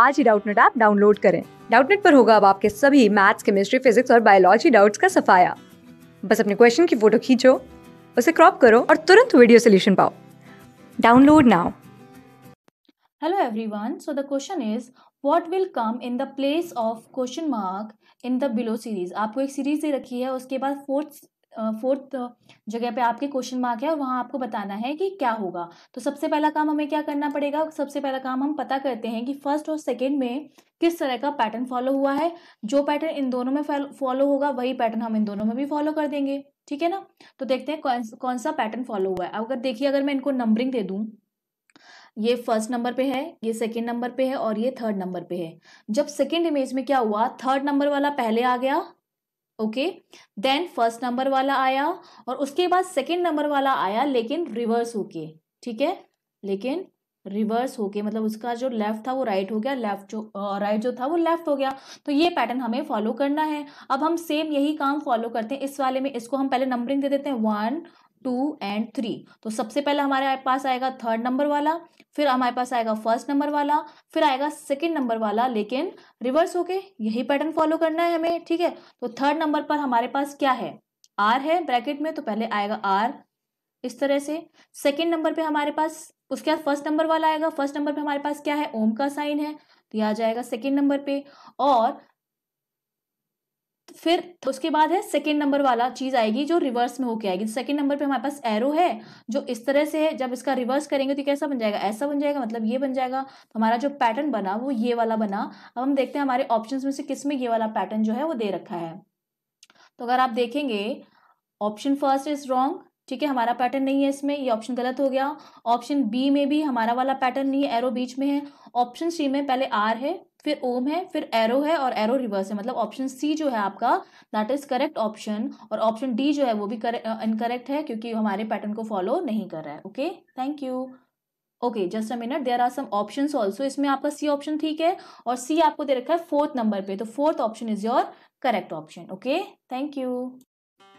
आज ही Doubtnut app download करें डाउटनेट पर होगा अब आपके सभी मैथ्स केमिस्ट्री फिजिक्स और बायोलॉजी डाउट्स का सफाया बस अपने क्वेश्चन की फोटो खींचो उसे क्रॉप करो और तुरंत वीडियो सोल्यूशन पाओ download now Hello everyone. So the question is what will come in the place of question mark in the below series आपको एक सीरीज दे रखी है उसके बाद फोर्थ फोर्थ जगह पे आपके क्वेश्चन मार्क है और वहाँ आपको बताना है कि क्या होगा तो सबसे पहला काम हमें क्या करना पड़ेगा सबसे पहला काम हम पता करते हैं कि फर्स्ट और सेकेंड में किस तरह का पैटर्न फॉलो हुआ है जो पैटर्न इन दोनों में फॉलो होगा वही पैटर्न हम इन दोनों में भी फॉलो कर देंगे ठीक है ना तो देखते हैं कौन कौन सा पैटर्न फॉलो हुआ है अगर देखिए अगर मैं इनको नंबरिंग दे दूँ ये फर्स्ट नंबर पे है ये सेकेंड नंबर पे है और ये थर्ड नंबर पे है जब सेकेंड इमेज में क्या हुआ थर्ड नंबर वाला पहले आ गया ओके देन फर्स्ट नंबर वाला आया और उसके बाद सेकेंड नंबर वाला आया लेकिन रिवर्स होके ठीक है लेकिन रिवर्स होके मतलब उसका जो लेफ्ट था वो राइट हो गया लेफ्ट जो राइट जो था वो लेफ्ट हो गया तो ये पैटर्न हमें फॉलो करना है अब हम सेम यही काम फॉलो करते हैं इस वाले में इसको हम पहले नंबरिंग दे देते हैं वन टू एंड थ्री तो सबसे पहले हमारे पास आएगा थर्ड नंबर वाला फिर हमारे पास आएगा फर्स्ट नंबर वाला फिर आएगा सेकेंड नंबर वाला लेकिन रिवर्स होके यही पैटर्न फॉलो करना है हमें ठीक है तो थर्ड नंबर पर हमारे पास क्या है आर है ब्रैकेट में तो पहले आएगा आर इस तरह से सेकेंड नंबर पे हमारे पास उसके बाद फर्स्ट नंबर वाला आएगा फर्स्ट नंबर पे हमारे पास क्या है ओम का साइन है तो यह आ जाएगा सेकेंड नंबर पे और फिर उसके बाद है सेकेंड नंबर वाला चीज आएगी जो रिवर्स में होके आएगी सेकेंड नंबर पे हमारे पास एरो है जो इस तरह से है जब इसका रिवर्स करेंगे तो कैसा बन जाएगा ऐसा बन जाएगा मतलब ये बन जाएगा तो हमारा जो पैटर्न बना वो ये वाला बना अब हम देखते हैं हमारे ऑप्शन में से किस में ये वाला पैटर्न जो है वो दे रखा है तो अगर आप देखेंगे ऑप्शन फर्स्ट इज रॉन्ग ठीक है हमारा पैटर्न नहीं है इसमें ये ऑप्शन गलत हो गया ऑप्शन बी में भी हमारा वाला पैटर्न नहीं है एरो बीच में है ऑप्शन सी में पहले आर है फिर ओम है फिर एरो है और एरो रिवर्स है मतलब ऑप्शन सी जो है आपका दैट इज करेक्ट ऑप्शन और ऑप्शन डी जो है वो भी इनकरेक्ट है क्योंकि हमारे पैटर्न को फॉलो नहीं कर रहा है okay thank you okay just a minute there are some options also इसमें आपका सी ऑप्शन ठीक है और सी आपको दे रखा है फोर्थ नंबर पे तो fourth option is your correct option okay thank you